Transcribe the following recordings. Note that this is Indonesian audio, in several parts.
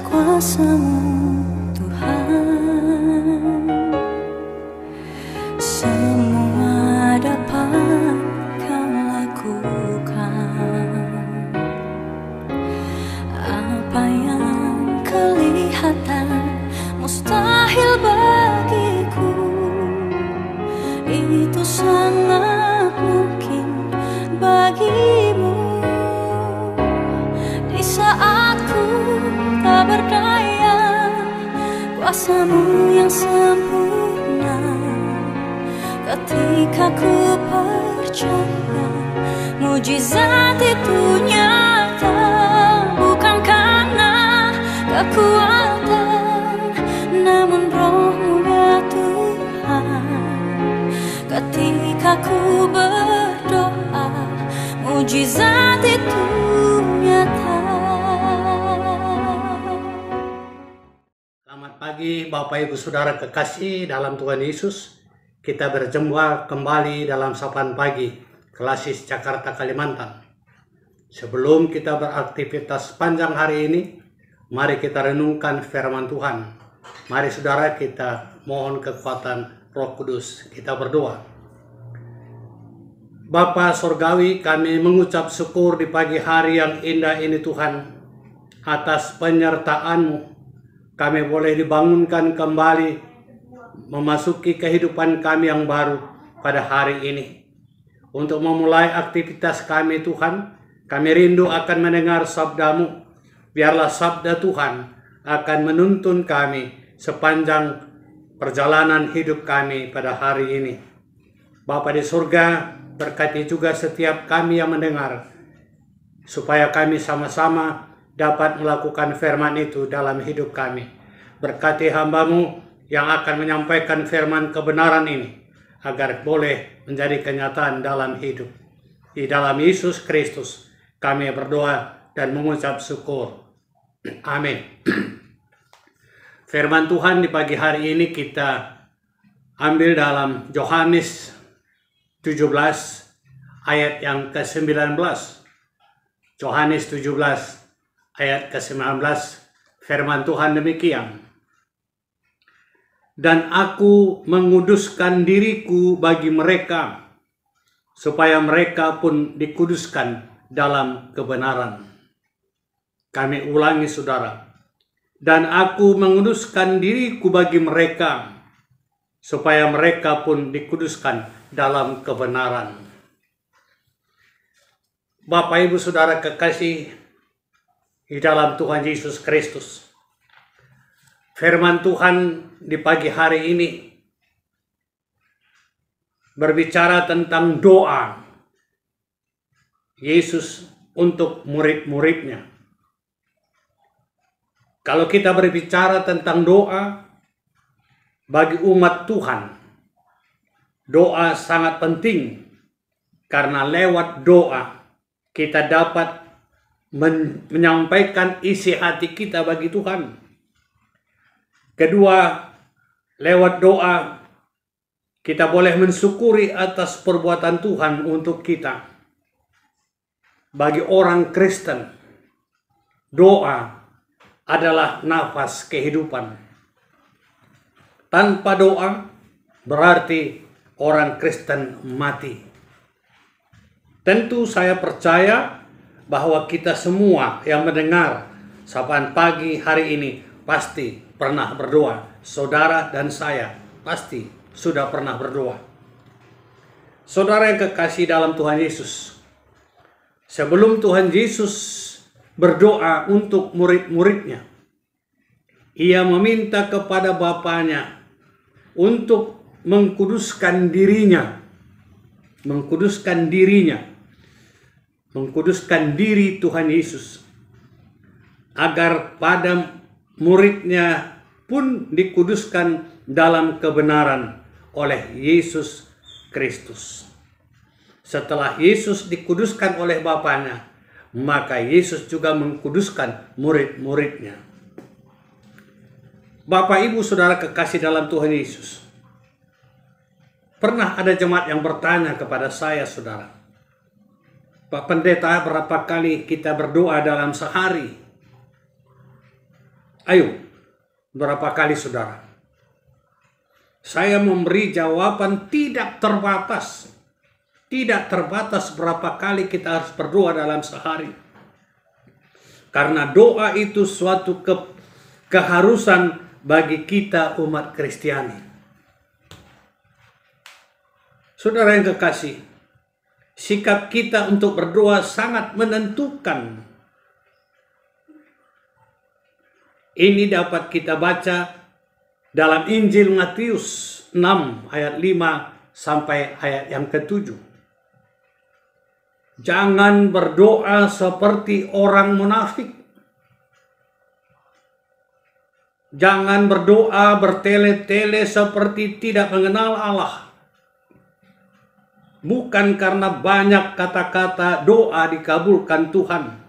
coração. kuasamu yang sempurna Ketika ku percaya Mujizat itu nyata Bukan karena kekuatan Namun rohmu ya Tuhan Ketika ku berdoa Mujizat itu pagi Bapak Ibu Saudara kekasih dalam Tuhan Yesus. Kita berjumpa kembali dalam sapaan pagi Klasis Jakarta Kalimantan. Sebelum kita beraktivitas panjang hari ini, mari kita renungkan firman Tuhan. Mari saudara kita mohon kekuatan Roh Kudus. Kita berdoa. Bapak Sorgawi, kami mengucap syukur di pagi hari yang indah ini Tuhan, atas penyertaan-Mu kami boleh dibangunkan kembali memasuki kehidupan kami yang baru pada hari ini. Untuk memulai aktivitas kami Tuhan, kami rindu akan mendengar sabdamu. Biarlah sabda Tuhan akan menuntun kami sepanjang perjalanan hidup kami pada hari ini. Bapa di surga, berkati juga setiap kami yang mendengar, supaya kami sama-sama dapat melakukan firman itu dalam hidup kami. Berkati hambamu yang akan menyampaikan firman kebenaran ini, agar boleh menjadi kenyataan dalam hidup. Di dalam Yesus Kristus, kami berdoa dan mengucap syukur. Amin. Firman Tuhan di pagi hari ini kita ambil dalam Yohanes 17 ayat yang ke-19. Yohanes 17 ayat ke-19 firman Tuhan demikian dan aku menguduskan diriku bagi mereka supaya mereka pun dikuduskan dalam kebenaran kami ulangi saudara dan aku menguduskan diriku bagi mereka supaya mereka pun dikuduskan dalam kebenaran Bapak Ibu Saudara kekasih di dalam Tuhan Yesus Kristus. Firman Tuhan di pagi hari ini berbicara tentang doa Yesus untuk murid-muridnya. Kalau kita berbicara tentang doa bagi umat Tuhan, doa sangat penting karena lewat doa kita dapat men menyampaikan isi hati kita bagi Tuhan. Kedua, lewat doa kita boleh mensyukuri atas perbuatan Tuhan untuk kita. Bagi orang Kristen, doa adalah nafas kehidupan. Tanpa doa, berarti orang Kristen mati. Tentu saya percaya bahwa kita semua yang mendengar sapaan pagi hari ini pasti pernah berdoa. Saudara dan saya pasti sudah pernah berdoa. Saudara yang kekasih dalam Tuhan Yesus, sebelum Tuhan Yesus berdoa untuk murid-muridnya, ia meminta kepada Bapaknya untuk mengkuduskan dirinya, mengkuduskan dirinya mengkuduskan diri Tuhan Yesus agar pada muridnya pun dikuduskan dalam kebenaran oleh Yesus Kristus. Setelah Yesus dikuduskan oleh Bapaknya, maka Yesus juga mengkuduskan murid-muridnya. Bapak, Ibu, Saudara kekasih dalam Tuhan Yesus. Pernah ada jemaat yang bertanya kepada saya, Saudara, Pak Pendeta berapa kali kita berdoa dalam sehari? Ayo, berapa kali saudara? Saya memberi jawaban tidak terbatas. Tidak terbatas berapa kali kita harus berdoa dalam sehari. Karena doa itu suatu ke keharusan bagi kita umat Kristiani. Saudara yang kekasih, sikap kita untuk berdoa sangat menentukan. Ini dapat kita baca dalam Injil Matius 6 ayat 5 sampai ayat yang ketujuh. Jangan berdoa seperti orang munafik. Jangan berdoa bertele-tele seperti tidak mengenal Allah bukan karena banyak kata-kata doa dikabulkan Tuhan.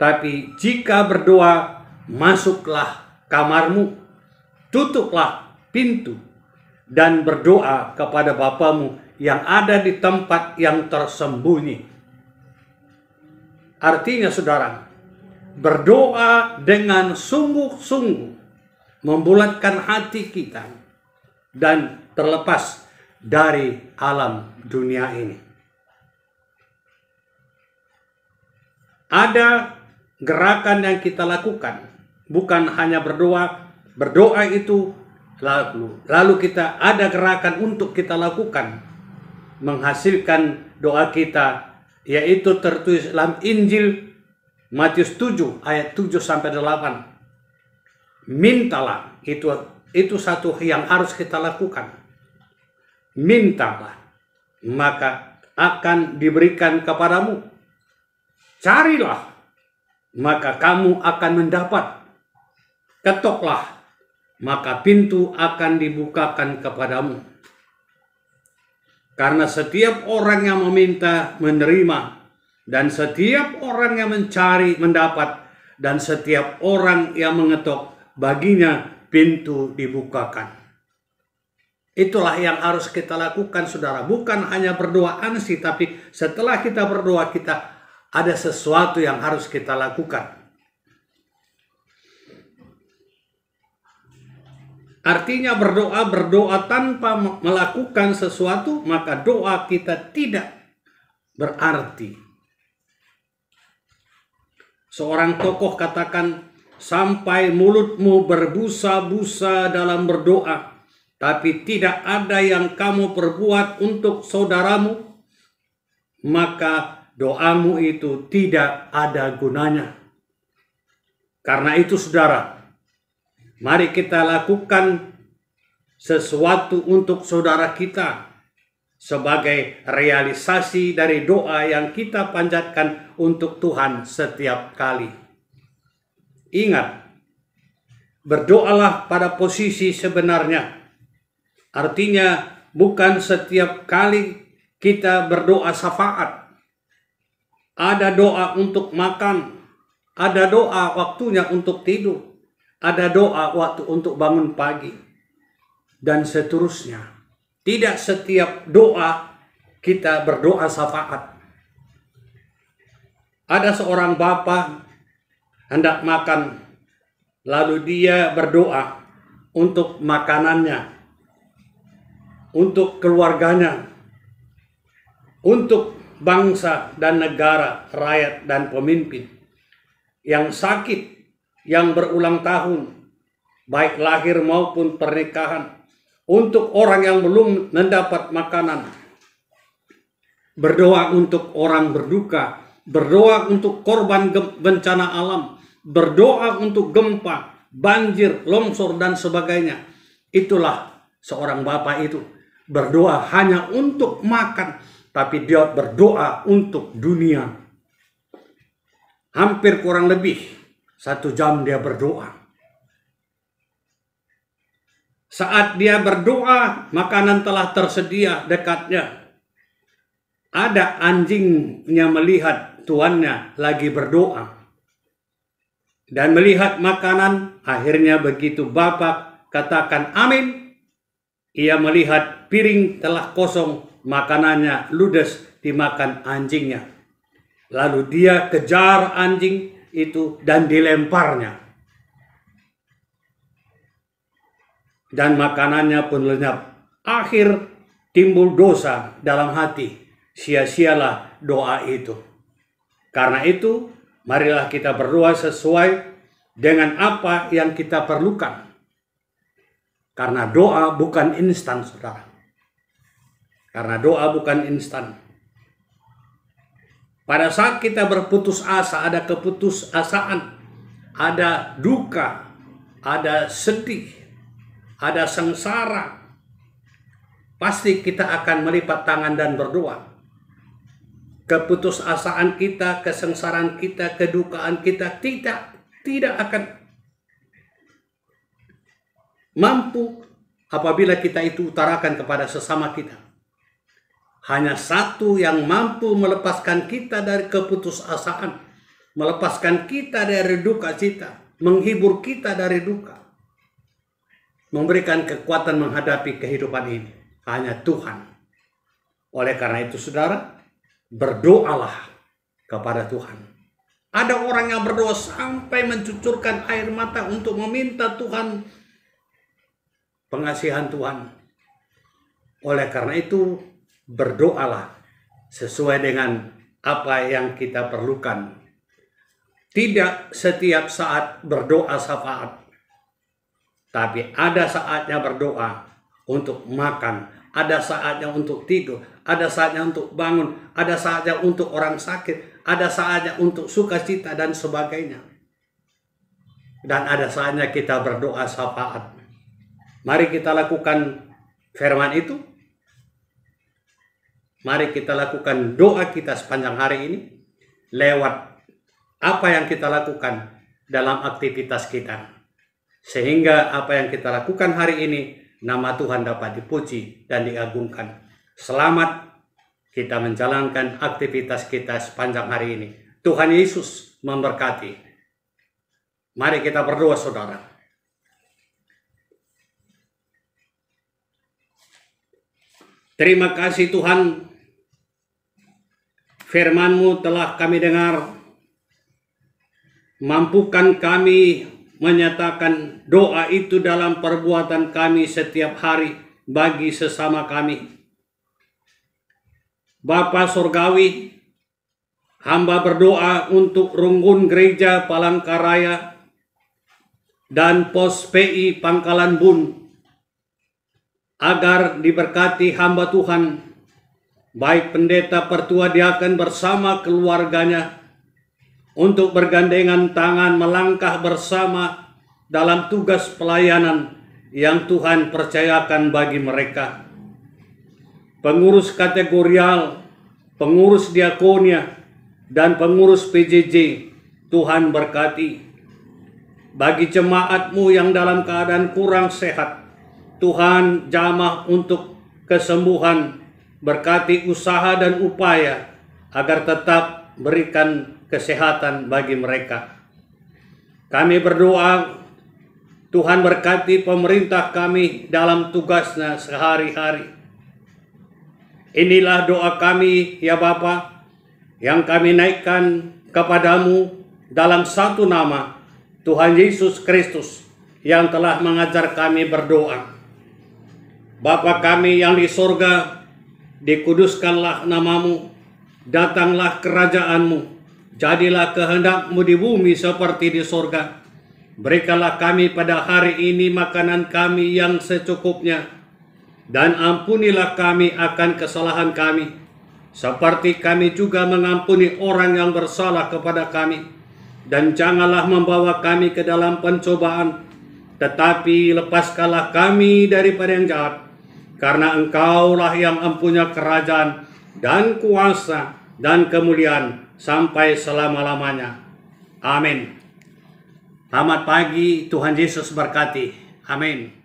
Tapi jika berdoa, masuklah kamarmu, tutuplah pintu, dan berdoa kepada Bapamu yang ada di tempat yang tersembunyi. Artinya saudara, berdoa dengan sungguh-sungguh membulatkan hati kita dan terlepas dari alam dunia ini. Ada gerakan yang kita lakukan, bukan hanya berdoa. Berdoa itu lalu lalu kita ada gerakan untuk kita lakukan menghasilkan doa kita yaitu tertulis dalam Injil Matius 7 ayat 7 sampai 8. Mintalah itu itu satu yang harus kita lakukan mintalah, maka akan diberikan kepadamu. Carilah, maka kamu akan mendapat. Ketoklah, maka pintu akan dibukakan kepadamu. Karena setiap orang yang meminta menerima, dan setiap orang yang mencari mendapat, dan setiap orang yang mengetok baginya pintu dibukakan. Itulah yang harus kita lakukan saudara. Bukan hanya berdoa sih, tapi setelah kita berdoa kita ada sesuatu yang harus kita lakukan. Artinya berdoa berdoa tanpa melakukan sesuatu maka doa kita tidak berarti. Seorang tokoh katakan sampai mulutmu berbusa-busa dalam berdoa tapi tidak ada yang kamu perbuat untuk saudaramu, maka doamu itu tidak ada gunanya. Karena itu, saudara, mari kita lakukan sesuatu untuk saudara kita sebagai realisasi dari doa yang kita panjatkan untuk Tuhan setiap kali. Ingat, berdoalah pada posisi sebenarnya Artinya bukan setiap kali kita berdoa syafaat ada doa untuk makan, ada doa waktunya untuk tidur, ada doa waktu untuk bangun pagi dan seterusnya. Tidak setiap doa kita berdoa syafaat. Ada seorang bapak hendak makan lalu dia berdoa untuk makanannya untuk keluarganya, untuk bangsa dan negara, rakyat dan pemimpin yang sakit, yang berulang tahun, baik lahir maupun pernikahan, untuk orang yang belum mendapat makanan, berdoa untuk orang berduka, berdoa untuk korban bencana alam, berdoa untuk gempa, banjir, longsor, dan sebagainya. Itulah seorang bapak itu berdoa hanya untuk makan, tapi dia berdoa untuk dunia. Hampir kurang lebih satu jam dia berdoa. Saat dia berdoa, makanan telah tersedia dekatnya. Ada anjingnya melihat tuannya lagi berdoa dan melihat makanan, akhirnya begitu Bapak katakan amin, ia melihat piring telah kosong, makanannya ludes dimakan anjingnya. Lalu dia kejar anjing itu dan dilemparnya. Dan makanannya pun lenyap. Akhir timbul dosa dalam hati. Sia-sialah doa itu. Karena itu, marilah kita berdoa sesuai dengan apa yang kita perlukan karena doa bukan instan, saudara. Karena doa bukan instan. Pada saat kita berputus asa, ada keputus asaan, ada duka, ada sedih, ada sengsara. Pasti kita akan melipat tangan dan berdoa. Keputus asaan kita, kesengsaraan kita, kedukaan kita tidak tidak akan mampu apabila kita itu utarakan kepada sesama kita. Hanya satu yang mampu melepaskan kita dari keputusasaan, melepaskan kita dari duka cita, menghibur kita dari duka, memberikan kekuatan menghadapi kehidupan ini. Hanya Tuhan. Oleh karena itu, saudara, berdoalah kepada Tuhan. Ada orang yang berdoa sampai mencucurkan air mata untuk meminta Tuhan pengasihan Tuhan. Oleh karena itu, berdoalah sesuai dengan apa yang kita perlukan. Tidak setiap saat berdoa syafaat, tapi ada saatnya berdoa untuk makan, ada saatnya untuk tidur, ada saatnya untuk bangun, ada saatnya untuk orang sakit, ada saatnya untuk sukacita dan sebagainya. Dan ada saatnya kita berdoa syafaat Mari kita lakukan firman itu. Mari kita lakukan doa kita sepanjang hari ini lewat apa yang kita lakukan dalam aktivitas kita. Sehingga apa yang kita lakukan hari ini, nama Tuhan dapat dipuji dan diagungkan. Selamat kita menjalankan aktivitas kita sepanjang hari ini. Tuhan Yesus memberkati. Mari kita berdoa saudara. Terima kasih Tuhan, firman-Mu telah kami dengar. Mampukan kami menyatakan doa itu dalam perbuatan kami setiap hari bagi sesama kami. Bapak Sorgawi, hamba berdoa untuk Runggun Gereja Palangkaraya dan Pos PI Pangkalan Bun agar diberkati hamba Tuhan, baik pendeta pertua diakan bersama keluarganya, untuk bergandengan tangan melangkah bersama dalam tugas pelayanan yang Tuhan percayakan bagi mereka. Pengurus kategorial, pengurus diakonia, dan pengurus PJJ, Tuhan berkati. Bagi jemaatmu yang dalam keadaan kurang sehat, Tuhan jamah untuk kesembuhan, berkati usaha dan upaya agar tetap berikan kesehatan bagi mereka. Kami berdoa Tuhan berkati pemerintah kami dalam tugasnya sehari-hari. Inilah doa kami ya Bapa yang kami naikkan kepadamu dalam satu nama Tuhan Yesus Kristus yang telah mengajar kami berdoa. Bapa kami yang di sorga, dikuduskanlah namamu, datanglah kerajaanmu, jadilah kehendakmu di bumi seperti di sorga. Berikanlah kami pada hari ini makanan kami yang secukupnya, dan ampunilah kami akan kesalahan kami, seperti kami juga mengampuni orang yang bersalah kepada kami. Dan janganlah membawa kami ke dalam pencobaan, tetapi lepaskanlah kami daripada yang jahat karena engkaulah yang empunya kerajaan dan kuasa dan kemuliaan sampai selama-lamanya. Amin. Selamat pagi, Tuhan Yesus berkati. Amin.